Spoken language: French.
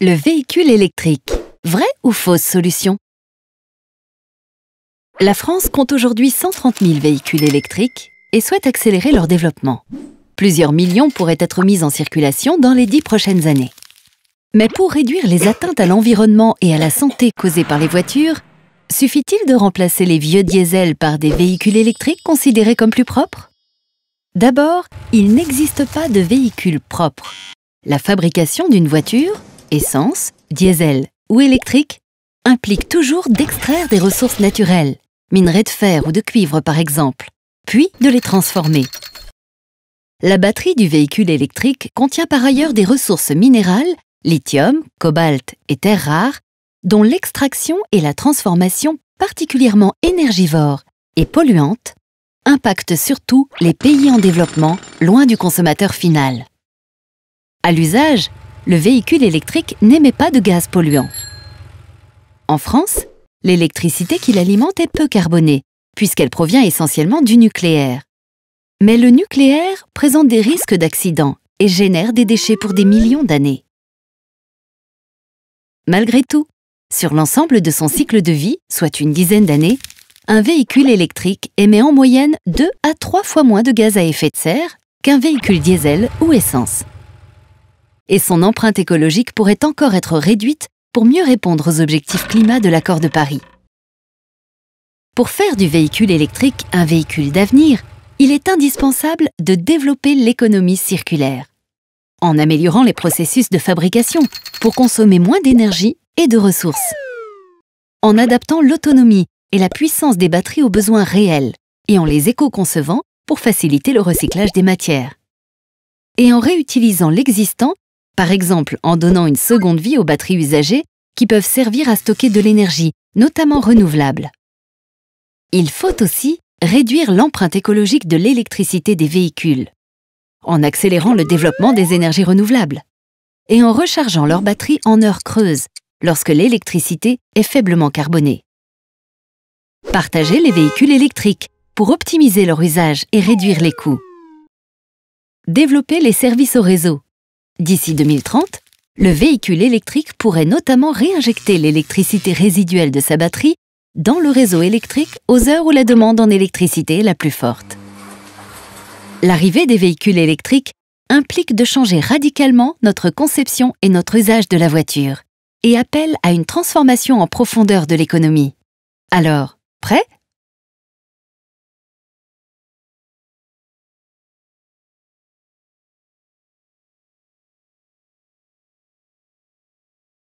Le véhicule électrique. Vraie ou fausse solution La France compte aujourd'hui 130 000 véhicules électriques et souhaite accélérer leur développement. Plusieurs millions pourraient être mis en circulation dans les dix prochaines années. Mais pour réduire les atteintes à l'environnement et à la santé causées par les voitures, suffit-il de remplacer les vieux diesels par des véhicules électriques considérés comme plus propres D'abord, il n'existe pas de véhicule propre. La fabrication d'une voiture essence, diesel ou électrique, implique toujours d'extraire des ressources naturelles, minerais de fer ou de cuivre par exemple, puis de les transformer. La batterie du véhicule électrique contient par ailleurs des ressources minérales, lithium, cobalt et terres rares, dont l'extraction et la transformation particulièrement énergivores et polluantes impactent surtout les pays en développement loin du consommateur final. À l'usage, le véhicule électrique n'émet pas de gaz polluant. En France, l'électricité qui l'alimente est peu carbonée, puisqu'elle provient essentiellement du nucléaire. Mais le nucléaire présente des risques d'accident et génère des déchets pour des millions d'années. Malgré tout, sur l'ensemble de son cycle de vie, soit une dizaine d'années, un véhicule électrique émet en moyenne 2 à 3 fois moins de gaz à effet de serre qu'un véhicule diesel ou essence et son empreinte écologique pourrait encore être réduite pour mieux répondre aux objectifs climat de l'accord de Paris. Pour faire du véhicule électrique un véhicule d'avenir, il est indispensable de développer l'économie circulaire, en améliorant les processus de fabrication pour consommer moins d'énergie et de ressources, en adaptant l'autonomie et la puissance des batteries aux besoins réels et en les éco-concevant pour faciliter le recyclage des matières, et en réutilisant l'existant par exemple en donnant une seconde vie aux batteries usagées qui peuvent servir à stocker de l'énergie, notamment renouvelable. Il faut aussi réduire l'empreinte écologique de l'électricité des véhicules, en accélérant le développement des énergies renouvelables et en rechargeant leurs batteries en heures creuses, lorsque l'électricité est faiblement carbonée. Partager les véhicules électriques pour optimiser leur usage et réduire les coûts. Développer les services au réseau D'ici 2030, le véhicule électrique pourrait notamment réinjecter l'électricité résiduelle de sa batterie dans le réseau électrique aux heures où la demande en électricité est la plus forte. L'arrivée des véhicules électriques implique de changer radicalement notre conception et notre usage de la voiture et appelle à une transformation en profondeur de l'économie. Alors, prêt